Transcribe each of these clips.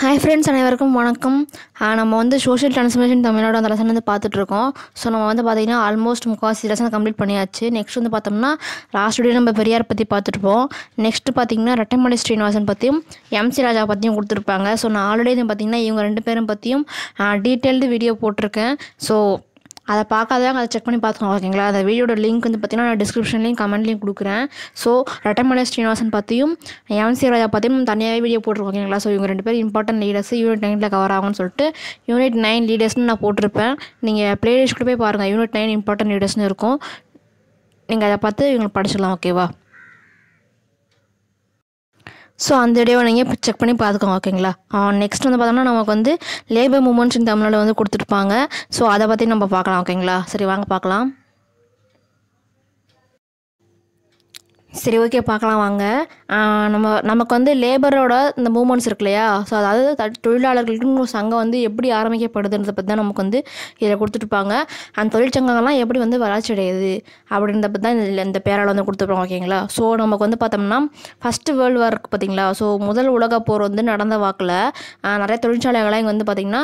hi friends அனைவருக்கும் வணக்கம் நம்ம வந்து சோஷியல் ட்ரான்ஸ்ஃபர்மேஷன் தமிழோட அந்த லெசன் வந்து பார்த்துட்ருக்கோம் ஸோ நம்ம வந்து பார்த்திங்கன்னா ஆல்மோஸ்ட் முக்காசி ரசனை கம்ப்ளீட் பண்ணியாச்சு நெக்ஸ்ட் வந்து பார்த்தோம்னா லாஸ்ட் நம்ம பெரியார் பற்றி பார்த்துட்ருப்போம் நெக்ஸ்ட் பார்த்திங்கன்னா ரட்டமணி ஸ்ரீனிவாசன் பற்றியும் எம்சி ராஜா பற்றியும் கொடுத்துருப்பாங்க ஸோ நான் ஆல்ரெடி பார்த்திங்கன்னா இவங்க ரெண்டு பேரும் பற்றியும் டீட்டெயில்டு வீடியோ போட்டிருக்கேன் ஸோ அதை பார்க்காதவங்க அதை செக் பண்ணி பார்த்துக்கோங்க ஓகேங்களா அந்த வீடியோட லிங்க் வந்து பார்த்தீங்கன்னா நான் டிஸ்கிரிப்ஷன்லையும் கமெண்ட்லையும் கொடுக்குறேன் ஸோ ரட்டமலை ஸ்ரீனிவாசன் பற்றியும் எம் சி ராஜா பற்றியும் தனியாகவே வீடியோ போட்டிருக்கோம் ஓகேங்களா ஸோ இவங்க ரெண்டு பேரும் இம்பார்ட்டன் லீடர்ஸ் யூனிட் நைனில் கவர் ஆகும்னு சொல்லிட்டு யூனிட் நைன் லீடர்ஸ்னு நான் போட்டிருப்பேன் நீங்கள் பிளேலிஸ்ட் கூட போய் பாருங்கள் யூனிட் நைன் இம்பார்ட்டன்ட் லீடர்ஸ்னு இருக்கும் நீங்கள் அதை பார்த்து இவங்களை படிச்சிடலாம் ஓகேவா ஸோ அந்த வீடியோவை நீங்கள் செக் பண்ணி பார்த்துக்கோங்க ஓகேங்களா நெக்ஸ்ட் வந்து பார்த்தோம்னா நமக்கு வந்து லேபர் மூமெண்ட்ஸ் இந்த தமிழில் வந்து கொடுத்துருப்பாங்க ஸோ அதை பற்றி நம்ம பார்க்கலாம் ஓகேங்களா சரி வாங்க பார்க்கலாம் சரி ஓகே பார்க்கலாம் வாங்க நம்ம நமக்கு வந்து லேபரோட இந்த மூமெண்ட்ஸ் இருக்கு இல்லையா ஸோ அதாவது தொழிலாளர்களுக்குன்னு ஒரு சங்கம் வந்து எப்படி ஆரம்பிக்கப்படுதுன்றதை பற்றி தான் நமக்கு வந்து இதில் கொடுத்துட்ருப்பாங்க அந்த தொழிற்சங்கங்கள்லாம் எப்படி வந்து வளர்ச்சி அடையுது அப்படின்றத பற்றி தான் இதில் இந்த பேரால் வந்து கொடுத்துருப்பாங்க ஓகேங்களா ஸோ நமக்கு வந்து பார்த்தோம்னா ஃபஸ்ட்டு வேர்ல்டு வார்க்கு பார்த்திங்களா ஸோ முதல் உலக போர் வந்து நடந்த வாக்கில் நிறைய தொழிற்சாலைகள்லாம் இங்கே வந்து பார்த்திங்கன்னா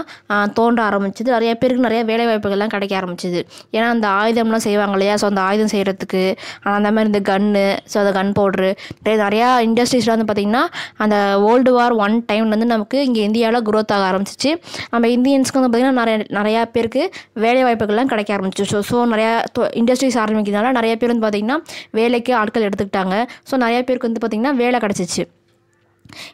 தோன்ற ஆரம்பிச்சது நிறைய பேருக்கு நிறைய வேலைவாய்ப்புகள்லாம் கிடைக்க ஆரம்பிச்சிது ஏன்னா அந்த ஆயுதம்லாம் செய்வாங்க இல்லையா ஸோ அந்த ஆயுதம் செய்கிறதுக்கு அந்த மாதிரி இந்த கன்று ஸோ அதை கன் பவுட்ரு நிறையா இண்டஸ்ட்ரீஸில் வந்து பார்த்திங்கன்னா அந்த வேர்ல்டு வார் ஒன் டைம்லேருந்து நமக்கு இங்கே இந்தியாவில் க்ரோத் ஆக ஆரம்பிச்சிச்சு நம்ம இந்தியன்ஸ்க்கு வந்து பார்த்திங்கன்னா நிறைய நிறையா பேருக்கு வேலை வாய்ப்புகள்லாம் கிடைக்க ஆரம்பிச்சு ஸோ ஸோ நிறையா இண்டஸ்ட்ரீஸ் ஆரம்பிக்கிறதுனால நிறைய பேர் வந்து பார்த்திங்கன்னா வேலைக்கு ஆட்கள் எடுத்துக்கிட்டாங்க ஸோ நிறையா பேருக்கு வந்து பார்த்திங்கன்னா வேலை கிடச்சிச்சு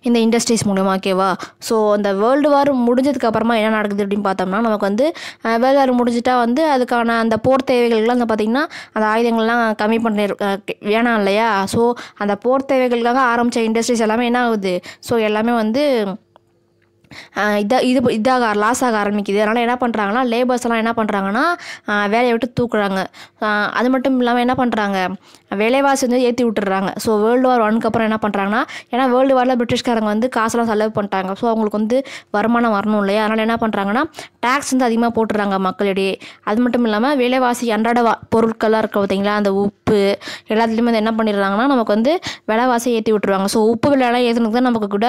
இந்த இண்டஸ்ட்ரீஸ் மூலயமா ஓகேவா ஸோ அந்த வேர்ல்டு வார் முடிஞ்சதுக்கு அப்புறமா என்ன நடக்குது அப்படின்னு பார்த்தோம்னா நமக்கு வந்து வேர்ல்டு வார் முடிஞ்சிட்டா வந்து அதுக்கான அந்த போர் தேவைகள்லாம் வந்து பார்த்திங்கன்னா அந்த ஆயுதங்கள்லாம் கம்மி பண்ணி வேணாம் இல்லையா ஸோ அந்த போர் தேவைகளுக்காக ஆரம்பித்த இண்டஸ்ட்ரீஸ் எல்லாமே என்ன ஆகுது ஸோ எல்லாமே வந்து இதாக இது இதாக லாஸ் ஆக ஆரம்பிக்குது அதனால் என்ன பண்ணுறாங்கன்னா லேபர்ஸ் எல்லாம் என்ன பண்ணுறாங்கன்னா வேலையை விட்டு தூக்குறாங்க அது மட்டும் இல்லாமல் என்ன பண்ணுறாங்க வேலைவாசி வந்து ஏற்றி விட்டுறாங்க ஸோ வேர்ல்டு வார் ஒன்க்கு அப்புறம் என்ன பண்ணுறாங்கன்னா ஏன்னா வேர்ல்டு வாரில் பிரிட்டிஷ்காரங்க வந்து காசெல்லாம் செலவு பண்ணிட்டாங்க ஸோ அவங்களுக்கு வந்து வருமானம் வரணும் இல்லையா அதனால் என்ன பண்ணுறாங்கன்னா டேக்ஸ் வந்து அதிகமாக போட்டுறாங்க மக்களிடையே அது மட்டும் இல்லாமல் விலைவாசி அன்றாட பொருட்கள்லாம் இருக்க பார்த்தீங்களா அந்த உப்பு எல்லாத்துலேயுமே வந்து என்ன பண்ணிடுறாங்கன்னா நமக்கு வந்து விலைவாசி ஏற்றி விட்டுருவாங்க ஸோ உப்பு விலையெல்லாம் ஏற்றினதுக்கு தான் நமக்கு கூட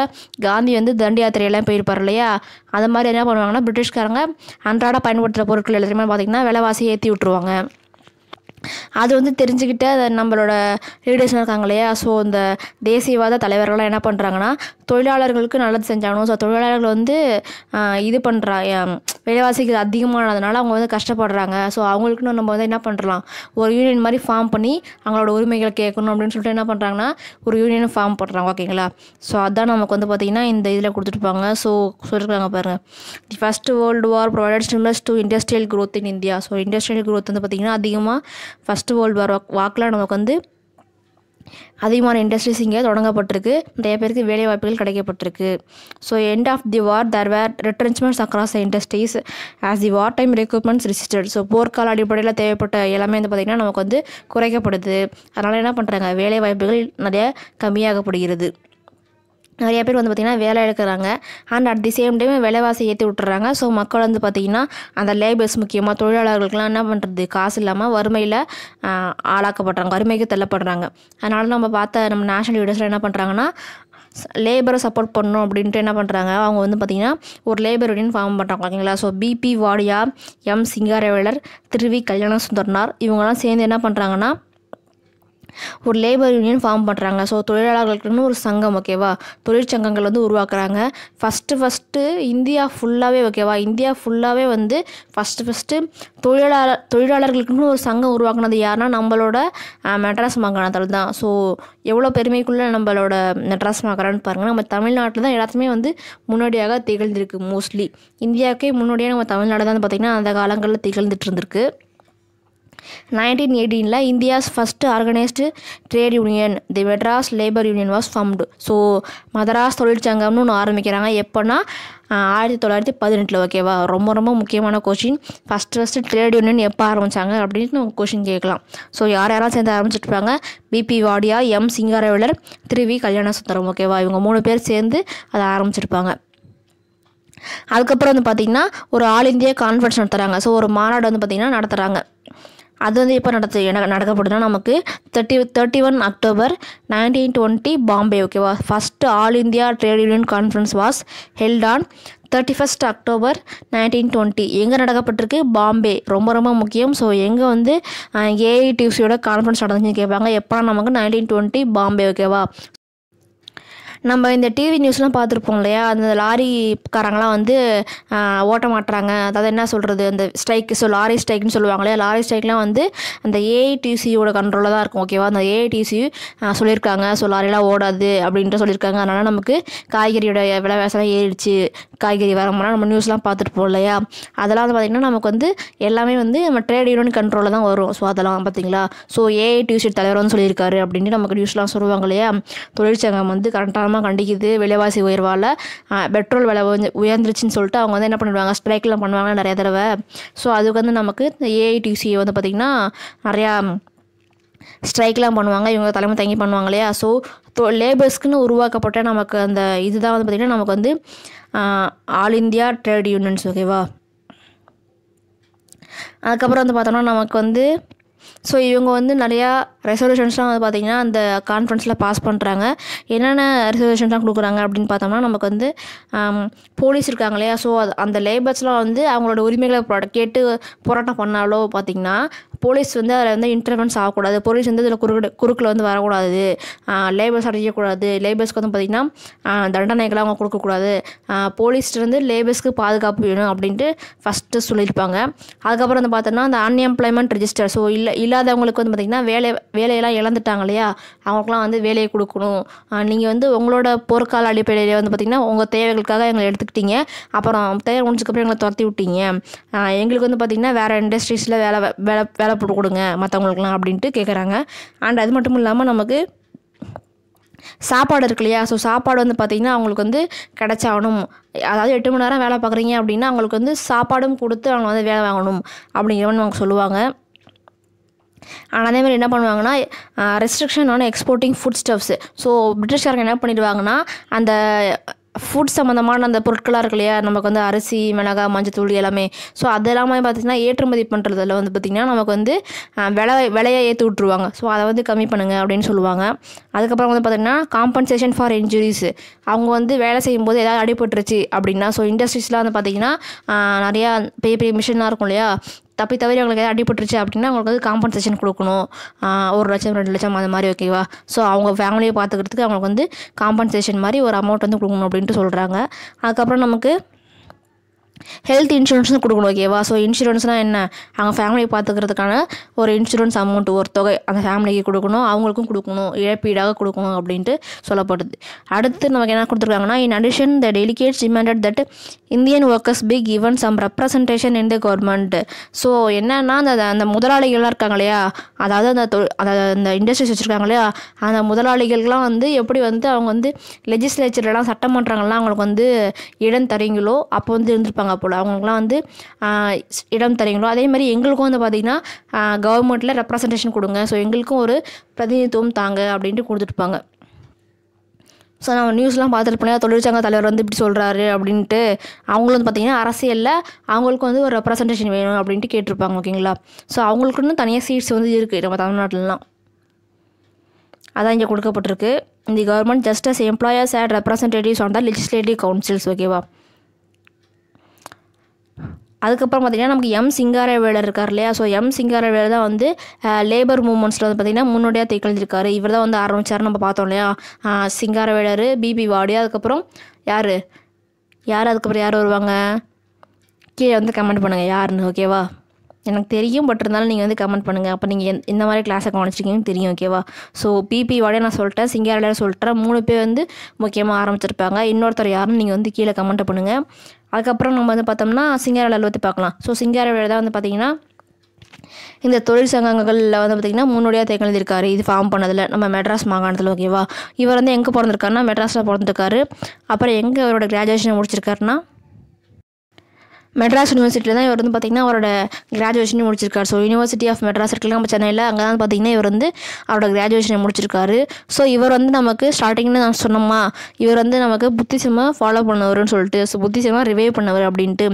காந்தி வந்து தண்டி யாத்திரையெல்லாம் போயிருப்பாங்க இருப்பார் இல்லையா அது மாதிரி என்ன பண்ணுவாங்கன்னா பிரிட்டிஷ்காரங்க அன்றாட பயன்படுத்துகிற பொருட்கள் எல்லாத்தையுமே பார்த்திங்கன்னா விலைவாசி ஏற்றி விட்ருவாங்க அது வந்து தெரிஞ்சுக்கிட்டே அதை நம்மளோட லீடர்ஸ்லாம் இருக்காங்க இல்லையா ஸோ இந்த தேசியவாத தலைவர்கள்லாம் என்ன பண்ணுறாங்கன்னா தொழிலாளர்களுக்கு நல்லது செஞ்சாகணும் ஸோ தொழிலாளர்கள் வந்து இது பண்ணுறா விலைவாசிகள் அதிகமானதுனால அவங்க வந்து கஷ்டப்படுறாங்க ஸோ அவங்களுக்குன்னு நம்ம வந்து என்ன பண்ணுறலாம் ஒரு யூனியன் மாதிரி ஃபார்ம் பண்ணி அவங்களோட உரிமைகள் கேட்கணும் அப்படின்னு சொல்லிட்டு என்ன பண்ணுறாங்கன்னா ஒரு யூனியன் ஃபார்ம் பண்ணுறாங்க ஓகேங்களா ஸோ அதான் நமக்கு வந்து பார்த்திங்கன்னா இந்த இதில் கொடுத்துருப்பாங்க ஸோ சொல்லியிருக்காங்க பாருங்கள் the first world war provided stimulus to industrial growth in India so industrial growth வந்து பார்த்திங்கன்னா அதிகமாக ஃபஸ்ட்டு வேர்ல்டு வார் வாக்கில் நமக்கு வந்து அதிகமான இண்டஸ்ட்ரீஸ் இங்கே தொடங்கப்பட்டிருக்கு நிறைய பேருக்கு வேலை வாய்ப்புகள் கிடைக்கப்பட்டிருக்கு so end of the war there were retrenchments across the industries as the war time requirements registered so போர்க்கால அடிப்படையில் தேவைப்பட்ட எல்லாமே வந்து பார்த்திங்கன்னா நமக்கு வந்து குறைக்கப்படுது அதனால் என்ன பண்ணுறாங்க வேலை வாய்ப்புகள் நிறைய கம்மியாகப்படுகிறது நிறைய பேர் வந்து பார்த்திங்கன்னா வேலை எடுக்கிறாங்க and at the same time விலைவாசி ஏற்றி விட்டுறாங்க ஸோ மக்கள் வந்து பார்த்திங்கன்னா அந்த லேபர்ஸ் முக்கியமாக தொழிலாளர்களுக்கெலாம் என்ன பண்ணுறது காசு இல்லாமல் வறுமையில் ஆளாக்கப்படுறாங்க வறுமைக்கு தள்ளப்படுறாங்க அதனால் நம்ம பார்த்த நம்ம நேஷனல் லீடர்ஸில் என்ன பண்ணுறாங்கன்னா லேபரை சப்போர்ட் பண்ணணும் அப்படின்ட்டு என்ன பண்ணுறாங்க அவங்க வந்து பார்த்திங்கன்னா ஒரு லேபர் யூனியன் ஃபார்ம் பண்ணுறாங்க ஓகேங்களா ஸோ பிபி வாடியா எம் சிங்காரவேலர் திருவி கல்யாண சுந்தர்னார் இவங்கெல்லாம் சேர்ந்து என்ன பண்ணுறாங்கன்னா ஒரு லேபர் யூனியன் ஃபார்ம் பண்ணுறாங்க ஸோ தொழிலாளர்களுக்குன்னு ஒரு சங்கம் ஓகேவா தொழிற்சங்கங்கள் வந்து உருவாக்குறாங்க ஃபஸ்ட்டு ஃபஸ்ட்டு இந்தியா ஃபுல்லாகவே ஓகேவா இந்தியா ஃபுல்லாகவே வந்து ஃபஸ்ட்டு ஃபஸ்ட்டு தொழிலாளர் தொழிலாளர்களுக்குன்னு ஒரு சங்கம் உருவாக்குனது யாருன்னா நம்மளோட மெட்ராஸ் மாகாணத்தில் தான் ஸோ எவ்வளோ பெருமைக்குள்ளே நம்மளோட மெட்ராஸ் மாகாணம்னு பாருங்கள் நம்ம தமிழ்நாட்டில் தான் எல்லாத்துமே வந்து முன்னோடியாக திகழ்ந்திருக்கு மோஸ்ட்லி இந்தியாவுக்கே முன்னோடியாக நம்ம தமிழ்நாடு தான் பார்த்திங்கன்னா அந்த காலங்களில் திகழ்ந்துட்டு இருந்திருக்கு நைன்டீன் எயிட்டீனில் India's first organised trade union the Madras labour union was formed so Madras தொழிற்சங்கம்னு ஒன்று ஆரம்பிக்கிறாங்க எப்போனா ஆயிரத்தி தொள்ளாயிரத்தி பதினெட்டில் ஓகேவா ரொம்ப ரொம்ப முக்கியமான question first first trade union எப்போ ஆரம்பித்தாங்க அப்படின்னு கொஷின் கேட்கலாம் ஸோ யார் யாரும் சேர்ந்து ஆரம்பிச்சிட்ருப்பாங்க பிபி வாடியா எம் சிங்காரவிலர் திரு வி கல்யாண சுந்தரம் ஓகேவா இவங்க மூணு பேர் சேர்ந்து அதை ஆரம்பிச்சிருப்பாங்க அதுக்கப்புறம் வந்து பார்த்திங்கன்னா ஒரு ஆல் இந்தியா கான்ஃபரன்ஸ் நடத்துகிறாங்க ஸோ ஒரு மாநாடு வந்து பார்த்திங்கன்னா நடத்துகிறாங்க அது வந்து எப்போ நடத்து நடக்கப்படுதுன்னா நமக்கு thirty thirty one October nineteen twenty Bombay ஓகேவா first all India trade union conference was held on thirty first October nineteen twenty எங்கே நடக்கப்பட்டிருக்கு பாம்பே ரொம்ப ரொம்ப முக்கியம் ஸோ எங்கே வந்து ஏஐடியூசியோட கான்ஃபரன்ஸ் நடந்துச்சுன்னு கேட்பாங்க எப்போ நமக்கு நைன்டீன் டுவெண்ட்டி பாம்பே ஓகேவா நம்ம இந்த டிவி நியூஸ்லாம் பார்த்துருப்போம் இல்லையா அந்த லாரிக்காரங்களாம் வந்து ஓட்ட மாட்டுறாங்க அதாவது என்ன சொல்கிறது அந்த ஸ்ட்ரைக் ஸோ லாரி ஸ்ட்ரைக்னு சொல்லுவாங்க இல்லையா லாரி ஸ்ட்ரைக்லாம் வந்து அந்த ஏஐடிசியோட கண்ட்ரோலில் தான் இருக்கும் ஓகேவா அந்த ஏஐடிசி சொல்லியிருக்காங்க ஸோ லாரிலாம் ஓடாது அப்படின்ட்டு சொல்லியிருக்காங்க அதனால் நமக்கு காய்கறியோட விலைவாசலாம் ஏறிடுச்சு காய்கறி வரமுன்னா நம்ம நியூஸ்லாம் பார்த்துட்டு போகல இல்லையா அதெல்லாம் வந்து பார்த்திங்கன்னா நமக்கு வந்து எல்லாமே வந்து நம்ம ட்ரேட் யூனியன் கண்ட்ரோலில் தான் வரும் ஸோ அதெல்லாம் பார்த்தீங்களா ஸோ ஏஐ டியூஷன் தலைவர் வந்து சொல்லியிருக்காரு அப்படின்ட்டு நமக்கு நியூஸ்லாம் சொல்லுவாங்க இல்லையா தொழிற்சங்கம் வந்து கரெக்டானமாக கண்டிக்குது விலைவாசி உயர்வால் பெட்ரோல் விலை உயர்ந்துருச்சுன்னு சொல்லிட்டு அவங்க வந்து என்ன பண்ணுவாங்க ஸ்ட்ரைக்கெலாம் பண்ணுவாங்க நிறைய தடவை ஸோ அதுக்கு வந்து நமக்கு இந்த ஏஐடியூசியை வந்து பார்த்திங்கன்னா நிறையா ஸ்ட்ரைக்லாம் பண்ணுவாங்க இவங்க தலைமை தங்கி பண்ணுவாங்க இல்லையா ஸோ தோ லேபர்ஸ்க்குன்னு உருவாக்கப்பட்ட நமக்கு அந்த இதுதான் வந்து பார்த்திங்கன்னா நமக்கு வந்து ஆல் இந்தியா ட்ரேட் யூனியன்ஸ் ஓகேவா அதுக்கப்புறம் வந்து பார்த்தோம்னா நமக்கு வந்து ஸோ இவங்க வந்து நிறையா ரெசல்யூஷன்ஸ்லாம் வந்து பார்த்திங்கன்னா அந்த கான்ஃபரன்ஸில் பாஸ் பண்ணுறாங்க என்னென்ன ரெசல்யூஷன்ஸ்லாம் கொடுக்குறாங்க அப்படின்னு பார்த்தோம்னா நமக்கு வந்து போலீஸ் இருக்காங்க இல்லையா ஸோ அது அந்த லேபர்ஸ்லாம் வந்து அவங்களோட உரிமைகளை கேட்டு போராட்டம் பண்ணாலோ பார்த்திங்கன்னா போலீஸ் வந்து அதில் வந்து இன்டர்வென்ஸ் ஆகக்கூடாது போலீஸ் வந்து அதில் குறுக்கு குறுக்கில் வந்து வரக்கூடாது லேபர்ஸ் அடையக்கூடாது லேபர்ஸ்க்கு வந்து பார்த்திங்கன்னா தண்டனைகளை அவங்க கொடுக்கக்கூடாது போலீஸ்ட்டு லேபர்ஸ்க்கு பாதுகாப்பு வேணும் அப்படின்ட்டு ஃபஸ்ட்டு சொல்லியிருப்பாங்க அதுக்கப்புறம் வந்து பார்த்தோன்னா அந்த அன்எம்ப்ளாய்மெண்ட் ரிஜிஸ்டர் ஸோ இல்லை இல்லாதவங்களுக்கு வந்து பார்த்திங்கன்னா வேலை வேலையெல்லாம் இழந்துட்டாங்க இல்லையா அவங்களுக்குலாம் வந்து வேலையை கொடுக்கணும் நீங்கள் வந்து உங்களோட போர்க்கால அடிப்படையில் வந்து பார்த்திங்கன்னா உங்கள் தேவைகளுக்காக எங்களை எடுத்துக்கிட்டீங்க அப்புறம் தேவை முடிஞ்சதுக்கப்புறம் எங்களை துரத்தி விட்டீங்க எங்களுக்கு வந்து பார்த்திங்கன்னா வேறு இண்டஸ்ட்ரீஸில் வேலை வேலை வேலை போட்டு கொடுங்க மற்றவங்களுக்குலாம் அப்படின்ட்டு கேட்குறாங்க அண்ட் அது மட்டும் இல்லாமல் நமக்கு சாப்பாடு இருக்கு இல்லையா ஸோ சாப்பாடு வந்து பார்த்திங்கன்னா அவங்களுக்கு வந்து கிடச்சாகணும் அதாவது எட்டு மணி நேரம் வேலை பார்க்குறீங்க அப்படின்னா அவங்களுக்கு வந்து சாப்பாடும் கொடுத்து அவங்க வந்து வேலை வாங்கணும் அப்படிங்கிறவன்னு அவங்க சொல்லுவாங்க ஆனால் அதேமாதிரி என்ன பண்ணுவாங்கன்னா restriction on exporting food stuffs so பிரிட்டிஷ்காரங்க என்ன பண்ணிடுவாங்கன்னா அந்த ஃபுட் சம்மந்தமான அந்த பொருட்களாக இருக்கு இல்லையா நமக்கு வந்து அரிசி மிளகாய் மஞ்சத்தூள் எல்லாமே ஸோ அது எல்லாமே பார்த்திங்கன்னா ஏற்றுமதி பண்ணுறதில் வந்து பார்த்திங்கன்னா நமக்கு வந்து விலை விலையை ஏற்றி விட்ருவாங்க ஸோ அதை வந்து கம்மி பண்ணுங்கள் அப்படின்னு சொல்லுவாங்க அதுக்கப்புறம் வந்து பார்த்திங்கன்னா காம்பன்சேஷன் ஃபார் இன்ஜுரிஸ் அவங்க வந்து வேலை செய்யும்போது ஏதாவது அடிபட்டுருச்சு அப்படின்னா ஸோ இண்டஸ்ட்ரீஸ்லாம் வந்து பார்த்திங்கன்னா நிறையா பெரிய பெரிய மிஷின்லாம் இருக்கும் இல்லையா தப்பி தவிர அவங்களுக்கு ஏதாவது அடிபட்டுருச்சு அப்படின்னா அவங்களுக்கு வந்து காம்பன்சேஷன் கொடுக்கணும் ஒரு லட்சம் ரெண்டு லட்சம் அந்த மாதிரி ஓகேவா ஸோ அவங்க ஃபேமிலியை பார்த்துக்கிறதுக்கு அவங்களுக்கு வந்து காம்பன்சேஷன் மாதிரி ஒரு அமௌண்ட் வந்து கொடுக்கணும் அப்படின்ட்டு சொல்கிறாங்க அதுக்கப்புறம் நமக்கு ஹெல்த் இன்சூரன்ஸ்னு கொடுக்கணும் ஓகேவா ஸோ இன்சூரன்ஸ்னால் என்ன அவங்க ஃபேமிலியை பார்த்துக்கிறதுக்கான ஒரு இன்சூரன்ஸ் அமௌண்ட் ஒரு தொகை அந்த ஃபேமிலிக்கு கொடுக்கணும் அவங்களுக்கும் கொடுக்கணும் இழப்பீடாக கொடுக்கணும் அப்படின்ட்டு சொல்லப்படுது அடுத்து நமக்கு என்ன கொடுத்துருக்காங்கன்னா in addition the delegates demanded that Indian workers be given some representation in the government so என்னென்னா அந்த அந்த முதலாளிகள்லாம் இருக்காங்க இல்லையா அதாவது அந்த தொ அந்த அந்த இண்டஸ்ட்ரீஸ் வச்சுருக்காங்க இல்லையா அந்த முதலாளிகள்லாம் வந்து எப்படி வந்து அவங்க வந்து லெஜிஸ்லேச்சர்லாம் சட்டமன்றங்கள்லாம் அவங்களுக்கு வந்து இடம் தரீங்களோ அப்போ வந்து இருந்திருப்பாங்க இருக்காங்க போல் அவங்களுக்குலாம் வந்து இடம் தரீங்களோ அதே மாதிரி எங்களுக்கும் வந்து பார்த்திங்கன்னா கவர்மெண்ட்டில் ரெப்ரசன்டேஷன் கொடுங்க ஸோ எங்களுக்கும் ஒரு பிரதிநிதித்துவம் தாங்க அப்படின்ட்டு கொடுத்துட்டுப்பாங்க ஸோ நம்ம நியூஸ்லாம் பார்த்துருப்போம் தொழிற்சங்க தலைவர் வந்து இப்படி சொல்கிறாரு அப்படின்ட்டு அவங்களும் வந்து பார்த்திங்கன்னா அரசியலில் அவங்களுக்கு வந்து ஒரு ரெப்ரசன்டேஷன் வேணும் அப்படின்ட்டு கேட்டிருப்பாங்க ஓகேங்களா ஸோ அவங்களுக்குன்னு தனியாக சீட்ஸ் வந்து இருக்குது நம்ம தமிழ்நாட்டிலலாம் அதான் இங்கே கொடுக்கப்பட்டிருக்கு இந்த government just employers and representatives on the legislative councils ஓகேவா அதுக்கப்புறம் பார்த்திங்கன்னா நமக்கு எம் சிங்காரவேலர் இருக்கார் இல்லையா ஸோ எம் சிங்காரவேலர் தான் வந்து லேபர் மூமெண்ட்ஸில் வந்து பார்த்திங்கன்னா முன்னோடியாக திகழ்ந்திருக்காரு இவர் தான் வந்து ஆரம்பித்தார் நம்ம பார்த்தோம் இல்லையா சிங்காரவேலர் பிபி வாடி அதுக்கப்புறம் யார் யார் அதுக்கப்புறம் யார் வருவாங்க கீழே வந்து கமெண்ட் பண்ணுங்கள் யாருன்னு ஓகேவா எனக்கு தெரியும் பட் இருந்தாலும் நீங்கள் வந்து கமெண்ட் பண்ணுங்கள் அப்போ நீங்கள் இந்த மாதிரி கிளாஸை கவனிச்சிருக்கீங்கன்னு தெரியும் ஓகேவா ஸோ பிபி வாடே நான் சொல்லிட்டேன் சிங்காரில் சொல்லிட்டேன் மூணு பேர் வந்து முக்கியமாக ஆரம்பிச்சிருப்பாங்க இன்னொருத்தர் யாருன்னு நீங்கள் வந்து கீழே கமெண்ட் பண்ணுங்கள் அதுக்கப்புறம் நம்ம வந்து பார்த்தோம்னா சிங்காரவேலை பற்றி பார்க்கலாம் ஸோ சிங்காரவேலை தான் வந்து பார்த்திங்கன்னா இந்த தொழில் சங்கங்களில் வந்து பார்த்திங்கன்னா முன்னோடியாக தேங்கெழுந்திருக்காரு இது ஃபார்ம் பண்ணதில் நம்ம மெட்ராஸ் மாகாணத்தில் ஓகேவா இவர் வந்து எங்கே பிறந்திருக்காருன்னா மெட்ராஸில் பிறந்திருக்காரு அப்புறம் எங்கே இவரோட கிராஜுவேஷன் முடிச்சிருக்காருன்னா மெட்ராஸ் யூனிவர்சிட்டியில் தான் இவர் வந்து பார்த்திங்கன்னா அவரோட கிராஜுவேஷனே முடிச்சிருக்காரு ஸோ யூனிவர்சிட்டி ஆஃப் மெட்ராஸ் இருக்குல்ல நம்ம சென்னையில் அங்கே தான் பார்த்திங்கன்னா இவர் வந்து அவரோட கிராஜுவேஷனை முடிச்சிருக்காரு ஸோ இவர் வந்து நமக்கு ஸ்டார்டிங்கில் நான் சொன்னோமா இவர் வந்து நமக்கு புத்திசமாக ஃபாலோ பண்ணவர்னு சொல்லிட்டு ஸோ புத்திசமாக ரிவைவ் பண்ணவர் அப்படின்ட்டு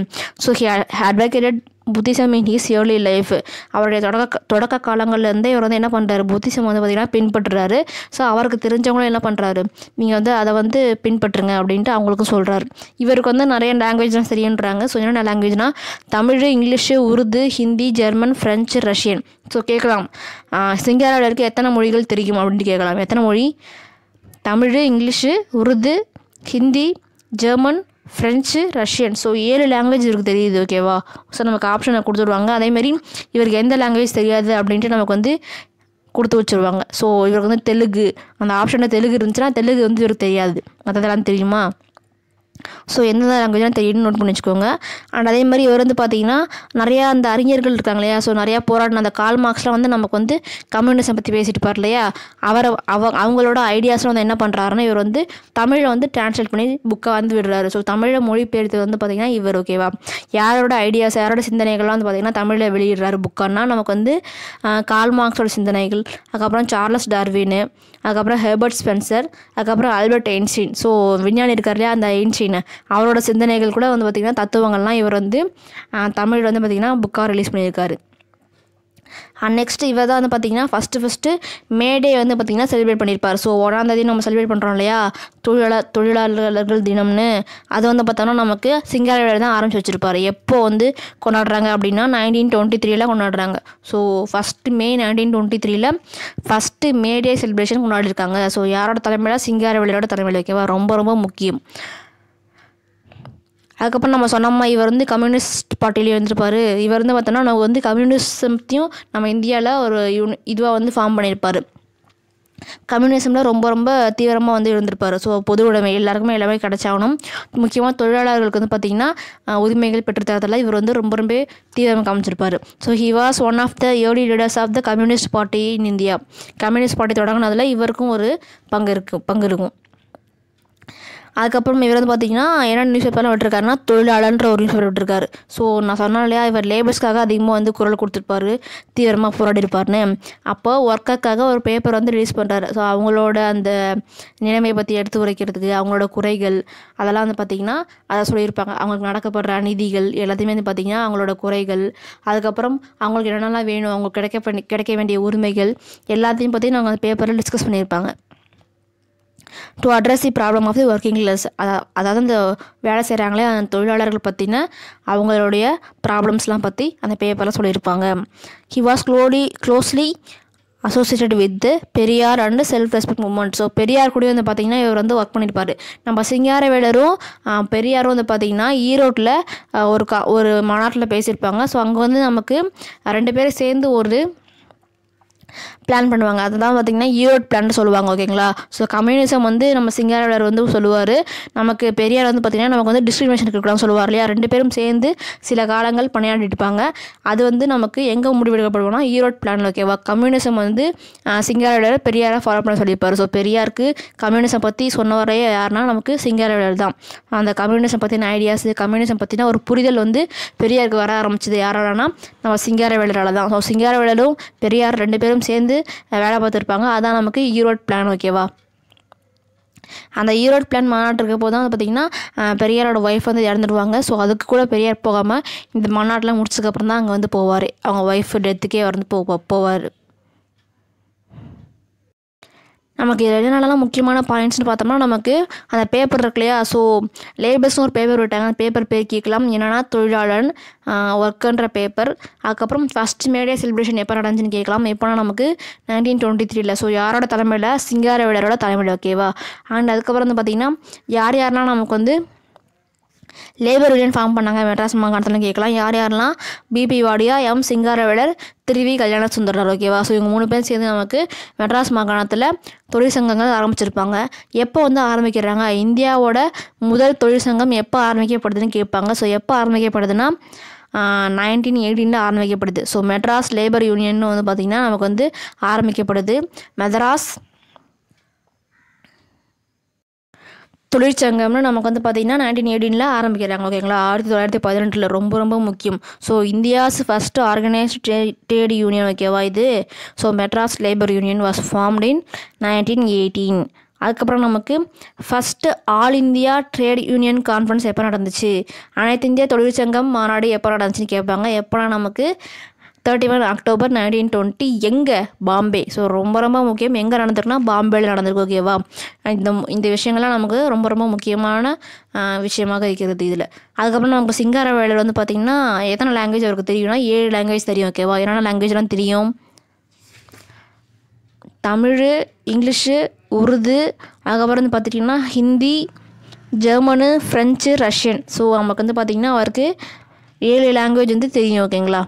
so he advocated Buddhism in his early life அவருடைய தொடக்க தொடக்க காலங்கள்லேருந்தே இவர் வந்து என்ன பண்ணுறாரு புத்திசம் வந்து பார்த்திங்கன்னா பின்பற்றுறாரு ஸோ அவருக்கு தெரிஞ்சவங்களும் என்ன பண்ணுறாரு நீங்கள் வந்து அதை வந்து பின்பற்றுங்க அப்படின்ட்டு அவங்களுக்கு சொல்கிறாரு இவருக்கு வந்து நிறைய லாங்குவேஜ்லாம் சரின்றாங்க ஸோ என்னென்ன லாங்குவேஜ்னால் Tamil English Urdu Hindi German French Russian so கேட்கலாம் சிங்காராவில் இருக்க எத்தனை மொழிகள் தெரியும் அப்படின்ட்டு கேட்கலாம் எத்தனை மொழி Tamil English Urdu Hindi German French Russian so ஏழு லாங்குவேஜ் இவருக்கு தெரியுது ஓகேவா ஸோ நமக்கு ஆப்ஷனை கொடுத்துருவாங்க அதேமாதிரி இவருக்கு எந்த லாங்குவேஜ் தெரியாது அப்படின்ட்டு நமக்கு வந்து கொடுத்து வச்சுருவாங்க ஸோ இவருக்கு வந்து தெலுங்கு அந்த ஆப்ஷனில் தெலுங்கு இருந்துச்சுன்னா தெலுங்கு வந்து இவருக்கு தெரியாது மற்றதெல்லாம் தெரியுமா ஸோ எந்தெந்த லாங்குவேஜ்லாம் தெரியும்னு நோட் பண்ணி வச்சுக்கோங்க அண்ட் அதே மாதிரி இவர் வந்து பார்த்திங்கன்னா நிறையா அந்த அறிஞர்கள் இருக்காங்க இல்லையா ஸோ நிறையா போராடின அந்த கால் மார்க்ஸ்லாம் வந்து நமக்கு வந்து கம்யூனிசம் பற்றி பேசிட்டு பார் இல்லையா அவரை அவ அவங்களோட ஐடியாஸ்லாம் வந்து என்ன பண்ணுறாருன்னா இவர் வந்து தமிழை வந்து டிரான்ஸ்லேட் பண்ணி புக்கை வந்து விடுறாரு ஸோ தமிழை பெயர்த்து வந்து பார்த்தீங்கன்னா இவர் ஓகேவா யாரோட ஐடியாஸ் யாரோட சிந்தனைகள்லாம் வந்து பார்த்தீங்கன்னா தமிழில் வெளியிடுறாரு புக்கான்னா நமக்கு வந்து கால் மார்க்ஸோட சிந்தனைகள் அதுக்கப்புறம் சார்லஸ் டார்வின் அதுக்கப்புறம் ஹெர்பர்ட் ஸ்பென்சர் அதுக்கப்புறம் ஆல்பர்ட் எயின்ஸ்டீன் ஸோ விஞ்ஞானி இருக்கார் இல்லையா அந்த எயின்ஸ்டீன் அப்படின்னு அவரோட சிந்தனைகள் கூட வந்து பார்த்திங்கன்னா தத்துவங்கள்லாம் இவர் வந்து தமிழ் வந்து பார்த்திங்கன்னா புக்காக ரிலீஸ் பண்ணியிருக்காரு நெக்ஸ்ட் இவர் தான் வந்து பார்த்திங்கன்னா ஃபஸ்ட்டு ஃபஸ்ட்டு மே டே வந்து பார்த்திங்கன்னா செலிப்ரேட் பண்ணியிருப்பார் ஸோ ஒன்றாந்தேதி நம்ம செலிப்ரேட் பண்ணுறோம் இல்லையா தொழிலா தொழிலாளர்கள் தினம்னு அது வந்து பார்த்தோம்னா நமக்கு சிங்காரவேலர் தான் ஆரம்பிச்சு வச்சுருப்பார் எப்போ வந்து கொண்டாடுறாங்க அப்படின்னா நைன்டீன் டுவெண்ட்டி த்ரீல கொண்டாடுறாங்க so first May nineteen twenty த்ரீல ஃபஸ்ட்டு மே டே செலிப்ரேஷன் கொண்டாடிருக்காங்க ஸோ யாரோட தலைமையில சிங்காரவேலரோட தலைமையில் வைக்கவா ரொம்ப ரொம்ப முக்கியம் அதுக்கப்புறம் நம்ம சொன்னோம்மா இவர் வந்து கம்யூனிஸ்ட் பார்ட்டியில் இருந்திருப்பார் இவர் வந்து பார்த்தோன்னா நம்ம வந்து கம்யூனிசத்தையும் நம்ம இந்தியாவில் ஒரு யூனி இதுவாக வந்து ஃபார்ம் பண்ணியிருப்பார் கம்யூனிசமில் ரொம்ப ரொம்ப தீவிரமாக வந்து இருந்திருப்பார் ஸோ பொது உடைமை எல்லாருக்குமே எல்லாமே கிடச்சாகணும் முக்கியமாக தொழிலாளர்களுக்கு வந்து பார்த்திங்கன்னா உரிமைகள் பெற்றுத்தரத்தில் இவர் வந்து ரொம்ப ரொம்ப தீவிரமாக காமிச்சிருப்பார் so he was one of the early leaders of the communist party in India communist party தொடங்கினதில் இவருக்கும் ஒரு பங்கு இருக்கும் பங்கு இருக்கும் அதுக்கப்புறம் இவர் வந்து பார்த்தீங்கன்னா என்ன நியூஸ் பேப்பரில் விட்டுருக்காருன்னா தொழிலாளன்ற ஒரு நியூஸ் பேப்பர் விட்டுருக்காரு ஸோ நான் சொன்னால் இல்லையா இவர் லேபர்ஸ்க்காக அதிகமாக வந்து குரல் கொடுத்துருப்பாரு தீவிரமாக போராடி இருப்பார்னு அப்போ ஒர்க்கருக்காக ஒரு பேப்பர் வந்து ரிலீஸ் பண்ணுறாரு ஸோ அவங்களோட அந்த நிலைமையை பற்றி எடுத்து உரைக்கிறதுக்கு அவங்களோட குறைகள் அதெல்லாம் வந்து பார்த்திங்கன்னா அதை சொல்லியிருப்பாங்க அவங்களுக்கு நடக்கப்படுற அநீதிகள் எல்லாத்தையுமே வந்து பார்த்திங்கன்னா அவங்களோட குறைகள் அதுக்கப்புறம் அவங்களுக்கு என்னென்னலாம் வேணும் அவங்களுக்கு கிடைக்க பண்ணி கிடைக்க வேண்டிய உரிமைகள் எல்லாத்தையும் பற்றி நாங்கள் அந்த பேப்பரில் டிஸ்கஸ் பண்ணியிருப்பாங்க to address the problem of the working class அதாவது அந்த வேலை செய்கிறாங்களே அந்த தொழிலாளர்கள் பற்றின அவங்களுடைய ப்ராப்ளம்ஸ்லாம் பற்றி அந்த பேப்பரில் சொல்லியிருப்பாங்க he was closely closely associated with Periyar and self respect movement so Periyar கூட வந்து பார்த்திங்கன்னா இவர் வந்து ஒர்க் பண்ணியிருப்பார் நம்ம சிங்கார வேலரும் பெரியாரும் வந்து பார்த்திங்கன்னா ஈரோட்டில் ஒரு கா ஒரு மாநாட்டில் பேசியிருப்பாங்க ஸோ அங்கே வந்து நமக்கு ரெண்டு பேரும் சேர்ந்து ஒரு பிளான் பண்ணுவாங்க அதை தான் பார்த்திங்கன்னா ஈரோட் பிளான் சொல்லுவாங்க ஓகேங்களா ஸோ கம்யூனிசம் வந்து நம்ம சிங்காரவர் வந்து சொல்லுவார் நமக்கு பெரியார் வந்து பார்த்திங்கன்னா நமக்கு வந்து டிஸ்கிரிமினேஷன் இருக்கக்கூடாதுன்னு சொல்லுவார் இல்லையா ரெண்டு பேரும் சேர்ந்து சில காலங்கள் பணியாண்டிருப்பாங்க அது வந்து நமக்கு எங்கே முடிவெடுக்கப்படுவோம்னா ஈரோட் பிளான் ஓகேவா கம்யூனிசம் வந்து சிங்காரவர் பெரியாராக ஃபாலோ பண்ண சொல்லியிருப்பார் ஸோ பெரியாருக்கு கம்யூனிசம் பற்றி சொன்னவரே யாருன்னா நமக்கு சிங்காரவர் தான் அந்த கம்யூனிசம் பற்றின ஐடியாஸ் கம்யூனிசம் பற்றின ஒரு புரிதல் வந்து பெரியாருக்கு வர ஆரம்பிச்சது யாராலனா நம்ம வேலரால் தான் ஸோ வேலரும் பெரியார் ரெண்டு பேரும் சேர்ந்து வேலை பார்த்துருப்பாங்க அதான் நமக்கு ஈரோட் பிளான் ஓகேவா அந்த ஈரோட் பிளான் மாநாட்டு இருக்க போது தான் வந்து பார்த்திங்கன்னா பெரியாரோட ஒய்ஃப் வந்து இறந்துடுவாங்க ஸோ அதுக்கு கூட பெரியார் போகாமல் இந்த மாநாட்டெலாம் முடிச்சதுக்கப்புறம் தான் அங்கே வந்து போவார் அவங்க ஒய்ஃப் டெத்துக்கே வந்து போவார் நமக்கு இதில் என்னென்னலாம் முக்கியமான பாயிண்ட்ஸ்னு பார்த்தோம்னா நமக்கு அந்த பேப்பர் இருக்கு இல்லையா ஸோ லேபர்ஸ்னு ஒரு பேப்பர் விட்டாங்க அந்த பேப்பர் பேர் கேட்கலாம் என்னென்னா தொழிலாளன் ஒர்க்குன்ற பேப்பர் அதுக்கப்புறம் ஃபஸ்ட் மேடே செலிப்ரேஷன் எப்போ நடந்துச்சுன்னு கேட்கலாம் எப்போனா நமக்கு நைன்டீன் டுவெண்ட்டி த்ரீல ஸோ யாரோட தலைமையில் சிங்காரவிடரோட தலைமையில் ஓகேவா அண்ட் அதுக்கப்புறம் வந்து பார்த்திங்கன்னா யார் யாரெலாம் நமக்கு வந்து லேபர் யூனியன் ஃபார்ம் பண்ணாங்க மெட்ராஸ் மாகாணத்தில் கேட்கலாம் யார் யாரெல்லாம் பிபி வாடியா எம் சிங்காரவேலர் திருவி கல்யாண சுந்தரர் ஓகேவா ஸோ இவங்க மூணு பேர் சேர்ந்து நமக்கு மெட்ராஸ் மாகாணத்தில் தொழிற்சங்கங்கள் ஆரம்பிச்சிருப்பாங்க எப்போ வந்து ஆரம்பிக்கிறாங்க இந்தியாவோட முதல் தொழிற்சங்கம் எப்போ ஆரம்பிக்கப்படுதுன்னு கேட்பாங்க ஸோ எப்போ ஆரம்பிக்கப்படுதுன்னா நைன்டீன் எயிட்டீனில் ஆரம்பிக்கப்படுது ஸோ மெட்ராஸ் லேபர் யூனியன் வந்து பார்த்திங்கன்னா நமக்கு வந்து ஆரம்பிக்கப்படுது மெட்ராஸ் தொழிற்சங்கம்னு நமக்கு வந்து பார்த்தீங்கன்னா நைன்டீன் எயிட்டீனில் ஆரம்பிக்கிறாங்க ஓகேங்களா ஆயிரத்தி தொள்ளாயிரத்தி பதினெட்டில் ரொம்ப ரொம்ப முக்கியம் so India's first organised trade trade union ஓகேவா இது so Madras labour union was formed in nineteen eighteen அதுக்கப்புறம் நமக்கு first all India trade union conference எப்போ நடந்துச்சு அனைத்து இந்திய தொழிற்சங்கம் மாநாடு எப்போ நடந்துச்சுன்னு கேட்பாங்க எப்போனா நமக்கு thirty one October nineteen twenty எங்கே பாம்பே ஸோ ரொம்ப ரொம்ப முக்கியம் எங்கே நடந்திருக்குன்னா பாம்பேயில் நடந்திருக்கு ஓகேவா இந்த இந்த விஷயங்கள்லாம் நமக்கு ரொம்ப ரொம்ப முக்கியமான விஷயமாக இருக்கிறது இதில் அதுக்கப்புறம் நமக்கு சிங்கார வேலையில் வந்து பார்த்திங்கன்னா எத்தனை லாங்குவேஜ் அவருக்கு தெரியும்னா ஏழு லாங்குவேஜ் தெரியும் ஓகேவா என்னென்ன லாங்குவேஜ்லாம் தெரியும் தமிழ் இங்கிலீஷு உருது அதுக்கப்புறம் வந்து பார்த்துட்டிங்கன்னா Hindi German French Russian so நமக்கு வந்து பார்த்திங்கன்னா அவருக்கு ஏழு லாங்குவேஜ் வந்து தெரியும் ஓகேங்களா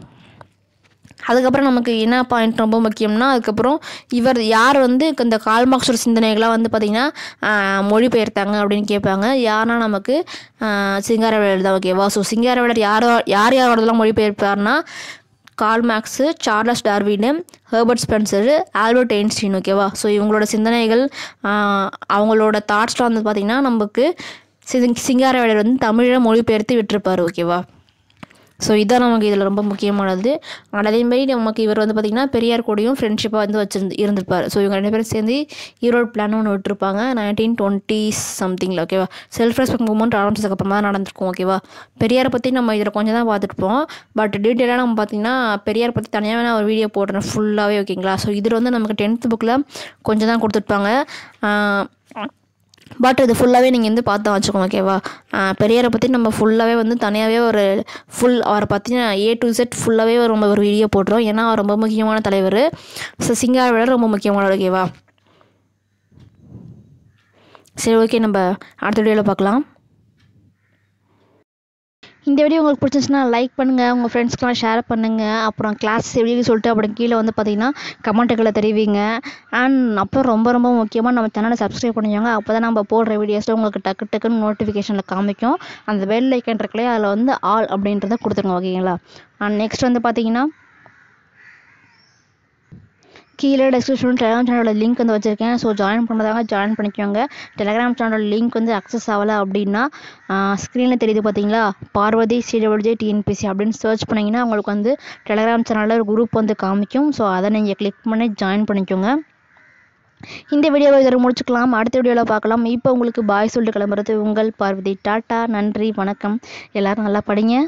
அதுக்கப்புறம் நமக்கு என்ன பாயிண்ட் ரொம்ப முக்கியம்னா அதுக்கப்புறம் இவர் யார் வந்து இந்த கால்மார்க்ஸோட சிந்தனைகளாக வந்து பார்த்திங்கன்னா மொழிபெயர்த்தாங்க அப்படின்னு கேட்பாங்க யாருன்னா நமக்கு சிங்காரவேலர் தான் ஓகேவா ஸோ சிங்காரவேலர் யார் யார் யாரோடதெல்லாம் மொழிபெயர்ப்பார்னா Karl Marx Charles Darwin Herbert Spencer Albert Einstein ஓகேவா ஸோ இவங்களோட சிந்தனைகள் அவங்களோட தாட்ஸ்லாம் வந்து பார்த்திங்கன்னா நமக்கு சிங் சிங்காரவேலர் வந்து தமிழை மொழிபெயர்த்து விட்டுருப்பார் ஓகேவா ஸோ இதான் நமக்கு இதில் ரொம்ப முக்கியமானது ஆனால் அதேமாரி நமக்கு இவர் வந்து பார்த்திங்கன்னா பெரியார் கூடையும் ஃப்ரெண்ட்ஷிப்பாக வந்து வச்சிருந்து இருந்திருப்பார் ஸோ இவங்க ரெண்டு பேரும் சேர்ந்து ஈரோடு பிளான் ஒன்று விட்டுருப்பாங்க நைன்டீன் டுவெண்ட்டி சம்திங்கில் ஓகேவா செல்ஃப் ரெஸ்பெக்ட் மூமெண்ட் ஆரம்பிச்சதுக்கப்புறம் தான் நடந்திருக்கும் ஓகேவா பெரியாரை பற்றி நம்ம இதில் கொஞ்சம் தான் பார்த்துட்டுப்போம் பட் டீட்டெயிலாக நம்ம பார்த்திங்கன்னா பெரியார் பற்றி தனியாக வேணால் ஒரு வீடியோ போடுறேன் ஃபுல்லாகவே ஓகேங்களா ஸோ இதில் வந்து நமக்கு டென்த்து புக்கில் கொஞ்சம் தான் கொடுத்துருப்பாங்க பட் இது ஃபுல்லாகவே நீங்கள் வந்து பார்த்து வச்சுக்கோங்க ஓகேவா பெரியாரை பற்றி நம்ம ஃபுல்லாகவே வந்து தனியாகவே ஒரு ஃபுல் அவரை பார்த்தீங்கன்னா ஏ டு செட் ஃபுல்லாகவே ரொம்ப ஒரு வீடியோ போட்டுரும் ஏன்னா அவர் ரொம்ப முக்கியமான தலைவர் ஸோ சிங்காரை விட ரொம்ப முக்கியமான ஓகேவா சரி ஓகே நம்ம அடுத்த வீடியோவில் பார்க்கலாம் இந்த வீடியோ உங்களுக்கு பிடிச்சிருந்துச்சுன்னா லைக் பண்ணுங்கள் உங்கள் ஃப்ரெண்ட்ஸ்க்கெலாம் ஷேர் பண்ணுங்கள் அப்புறம் கிளாஸ் எப்படி சொல்லிட்டு அப்புறம் கீழே வந்து பார்த்தீங்கன்னா கமெண்ட்டுகளை தெரிவிங்க அண்ட் அப்புறம் ரொம்ப ரொம்ப முக்கியமாக நம்ம சேனலை சப்ஸ்கிரைப் பண்ணிக்கோங்க அப்போ தான் நம்ம போடுற வீடியோஸில் உங்களுக்கு டக்கு டக்குன்னு நோட்டிஃபிகேஷனில் காமிக்கும் அந்த வெல் ஐக்கன் இருக்குல்லையே அதில் வந்து ஆல் அப்படின்றத கொடுத்துருங்க ஓகேங்களா அண்ட் நெக்ஸ்ட் வந்து பார்த்தீங்கன்னா கீழே டெஸ்கிரிப்ஷன் டெலிகிராம் சேனலோட லிங்க் வந்து வச்சிருக்கேன் ஸோ ஜாயின் பண்ணுறதாங்க ஜாயின் பண்ணிக்கோங்க டெலிகிராம் சேனலோட லிங்க் வந்து அக்சஸ் ஆகலை அப்படின்னா ஸ்க்ரீனில் தெரியுது பார்த்தீங்களா பார்வதி சிடபிள்ஜே டிஎன்பிசி அப்படின்னு சர்ச் பண்ணிங்கன்னா உங்களுக்கு வந்து டெலிகிராம் சேனலில் ஒரு குரூப் வந்து காமிக்கும் ஸோ அதை நீங்கள் கிளிக் பண்ணி ஜாயின் பண்ணிக்கோங்க இந்த வீடியோவை இதை முடிச்சுக்கலாம் அடுத்த வீடியோவில் பார்க்கலாம் இப்போ உங்களுக்கு பாய் சொல்லிட்டு கிளம்புறது உங்கள் பார்வதி டாட்டா நன்றி வணக்கம் எல்லோரும் நல்லா படிங்க